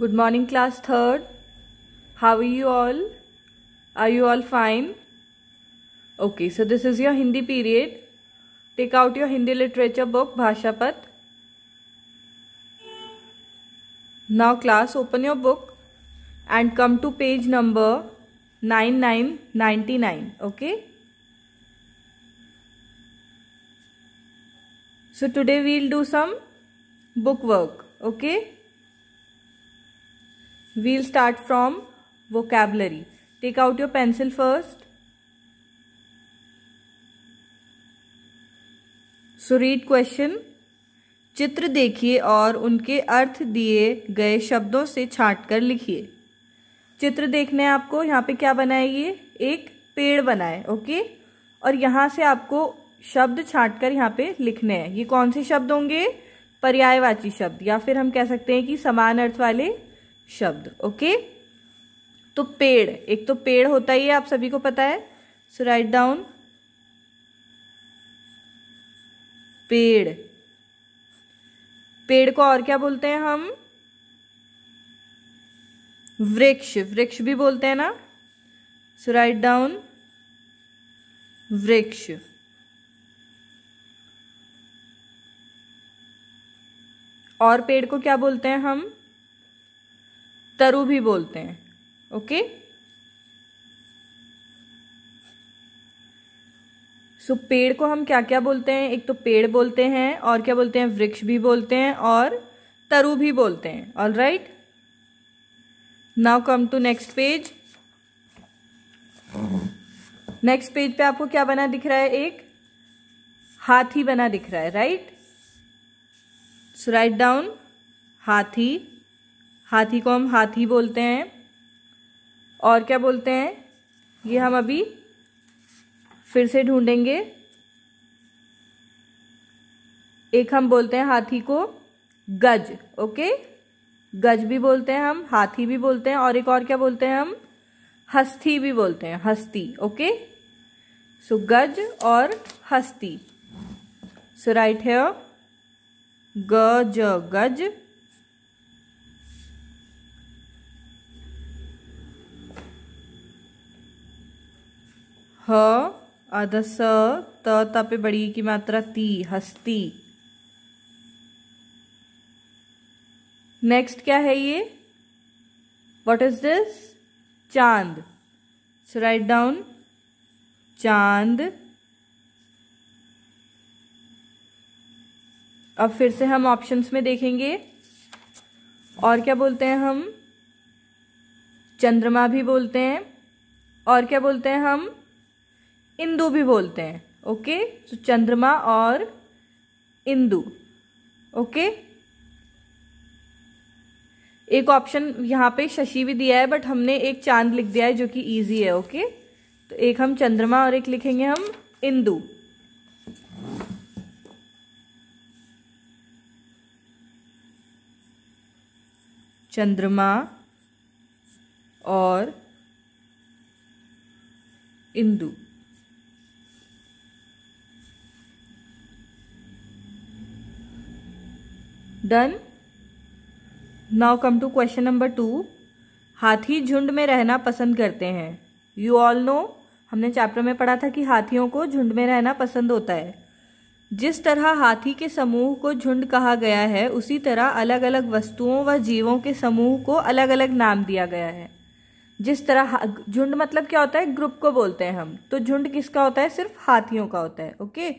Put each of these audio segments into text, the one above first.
Good morning class 3rd. How are you all? Are you all fine? Okay, so this is your Hindi period. Take out your Hindi literature book, Bhashapat. Now class, open your book and come to page number 9999, okay? So today we will do some book work, okay? We'll start from vocabulary. Take out your pencil first. So read question. चित्र देखिए और उनके अर्थ दिए गए शब्दों से छाट कर लिखिए चित्र देखने आपको यहाँ पे क्या बनाइए एक पेड़ बनाए ओके और यहाँ से आपको शब्द छाट कर यहाँ पे लिखने हैं ये कौन से शब्द होंगे पर्यायवाची शब्द या फिर हम कह सकते हैं कि समान अर्थ वाले शब्द ओके तो पेड़ एक तो पेड़ होता ही है आप सभी को पता है सो राइट डाउन पेड़ पेड़ को और क्या बोलते हैं हम वृक्ष वृक्ष भी बोलते हैं ना सो राइट डाउन वृक्ष और पेड़ को क्या बोलते हैं हम तरु भी बोलते हैं ओके सो so, पेड़ को हम क्या क्या बोलते हैं एक तो पेड़ बोलते हैं और क्या बोलते हैं वृक्ष भी बोलते हैं और तरु भी बोलते हैं all right now come to next page next page पे आपको क्या बना दिख रहा है एक हाथी बना दिख रहा है राइट सो राइट डाउन हाथी हाथी को हम हाथी बोलते हैं और क्या बोलते हैं ये हम अभी फिर से ढूंढेंगे एक हम बोलते हैं हाथी को गज ओके गज भी बोलते हैं हम हाथी भी बोलते हैं और एक और क्या बोलते हैं हम हस्ती भी बोलते हैं हस्ती ओके सो गज और हस्ती सो राइट है गज गज ह अध स त त बड़ी की मात्रा ती हस्ती नेक्स्ट क्या है ये वॉट इज दिस चांद सो राइट डाउन चांद अब फिर से हम ऑप्शंस में देखेंगे और क्या बोलते हैं हम चंद्रमा भी बोलते हैं और क्या बोलते हैं हम इंदु भी बोलते हैं ओके सो तो चंद्रमा और इंदु ओके एक ऑप्शन यहाँ पे शशि भी दिया है बट हमने एक चांद लिख दिया है जो कि इजी है ओके तो एक हम चंद्रमा और एक लिखेंगे हम इंदु चंद्रमा और इंदु done now come to question number two हाथी झुंड में रहना पसंद करते हैं यू ऑल नो हमने चैप्टर में पढ़ा था कि हाथियों को झुंड में रहना पसंद होता है जिस तरह हाथी के समूह को झुंड कहा गया है उसी तरह अलग अलग वस्तुओं व जीवों के समूह को अलग अलग नाम दिया गया है जिस तरह झुंड मतलब क्या होता है ग्रुप को बोलते हैं हम तो झुंड किसका होता है सिर्फ हाथियों का होता है ओके okay?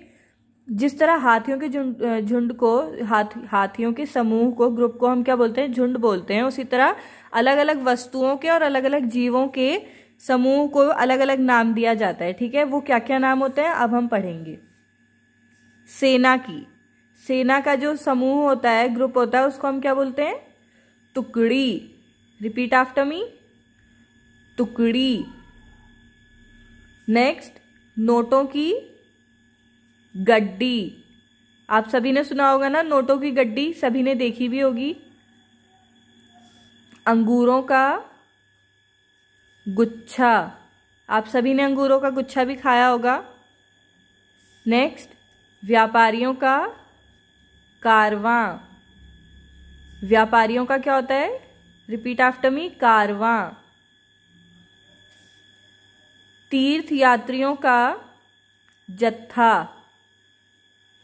जिस तरह हाथियों के झुंड झुंड को हाथ हाथियों के समूह को ग्रुप को हम क्या बोलते हैं झुंड बोलते हैं उसी तरह अलग अलग वस्तुओं के और अलग अलग जीवों के समूह को अलग अलग नाम दिया जाता है ठीक है वो क्या क्या नाम होते हैं अब हम पढ़ेंगे सेना की सेना का जो समूह होता है ग्रुप होता है उसको हम क्या बोलते हैं टुकड़ी रिपीट आफ्टर मी टुकड़ी नेक्स्ट नोटों की गड्डी आप सभी ने सुना होगा ना नोटों की गड्डी सभी ने देखी भी होगी अंगूरों का गुच्छा आप सभी ने अंगूरों का गुच्छा भी खाया होगा नेक्स्ट व्यापारियों का कारवां व्यापारियों का क्या होता है रिपीट आफ्टर मी कारवां तीर्थ यात्रियों का जत्था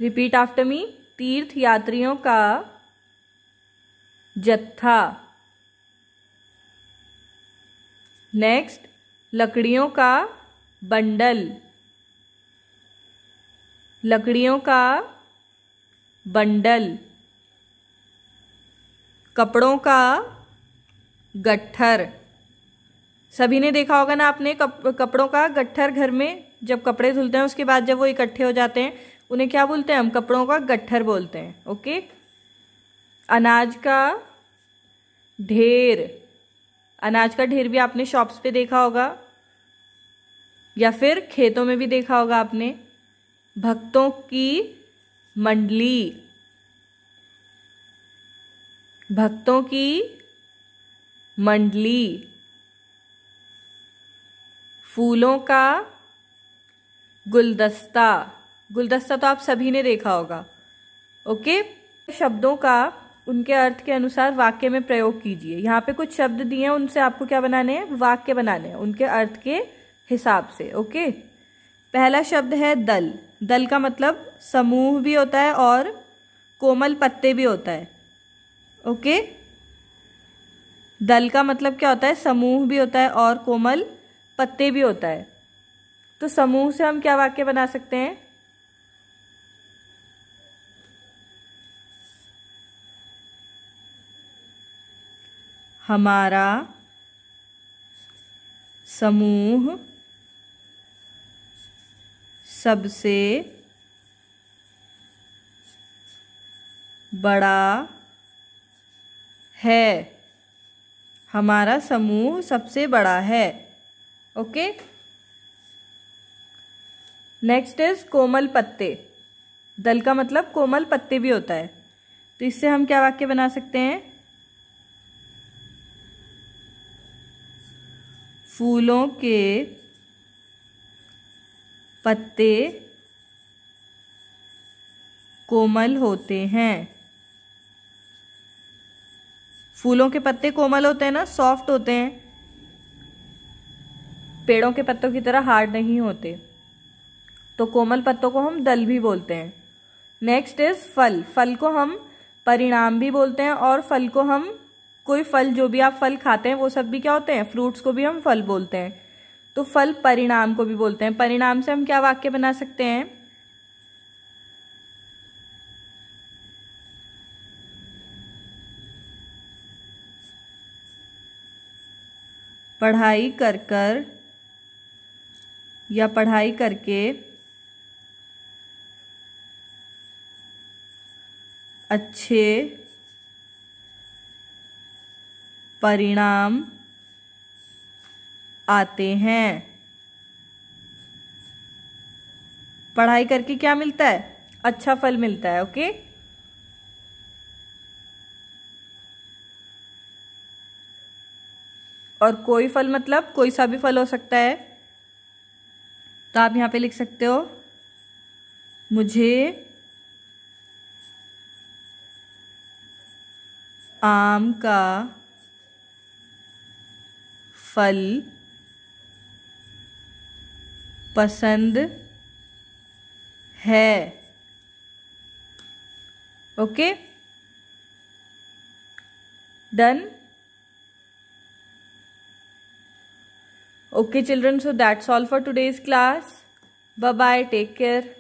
रिपीट आफ्टर मी तीर्थ यात्रियों का जत्था नेक्स्ट लकड़ियों का बंडल लकड़ियों का बंडल कपड़ों का गट्ठर सभी ने देखा होगा ना आपने कप, कपड़ों का गट्ठर घर में जब कपड़े धुलते हैं उसके बाद जब वो इकट्ठे हो जाते हैं उन्हें क्या बोलते हैं हम कपड़ों का गट्ठर बोलते हैं ओके अनाज का ढेर अनाज का ढेर भी आपने शॉप्स पे देखा होगा या फिर खेतों में भी देखा होगा आपने भक्तों की मंडली भक्तों की मंडली फूलों का गुलदस्ता गुलदस्ता तो आप सभी ने देखा होगा ओके शब्दों का उनके अर्थ के अनुसार वाक्य में प्रयोग कीजिए यहाँ पे कुछ शब्द दिए हैं उनसे आपको क्या बनाने हैं वाक्य बनाने हैं उनके अर्थ के हिसाब से ओके पहला शब्द है दल दल का मतलब समूह भी होता है और कोमल पत्ते भी होता है ओके दल का मतलब क्या होता है समूह भी होता है और कोमल पत्ते भी होता है तो समूह से हम क्या वाक्य बना सकते हैं हमारा समूह सबसे बड़ा है हमारा समूह सबसे बड़ा है ओके नेक्स्ट इज कोमल पत्ते दल का मतलब कोमल पत्ते भी होता है तो इससे हम क्या वाक्य बना सकते हैं फूलों के पत्ते कोमल होते हैं फूलों के पत्ते कोमल होते हैं ना सॉफ्ट होते हैं पेड़ों के पत्तों की तरह हार्ड नहीं होते तो कोमल पत्तों को हम दल भी बोलते हैं नेक्स्ट इज फल फल को हम परिणाम भी बोलते हैं और फल को हम कोई फल जो भी आप फल खाते हैं वो सब भी क्या होते हैं फ्रूट्स को भी हम फल बोलते हैं तो फल परिणाम को भी बोलते हैं परिणाम से हम क्या वाक्य बना सकते हैं पढ़ाई कर कर या पढ़ाई करके अच्छे परिणाम आते हैं पढ़ाई करके क्या मिलता है अच्छा फल मिलता है ओके और कोई फल मतलब कोई सा भी फल हो सकता है तो आप यहां पे लिख सकते हो मुझे आम का फल पसंद है okay done okay children so that's all for today's class bye bye take care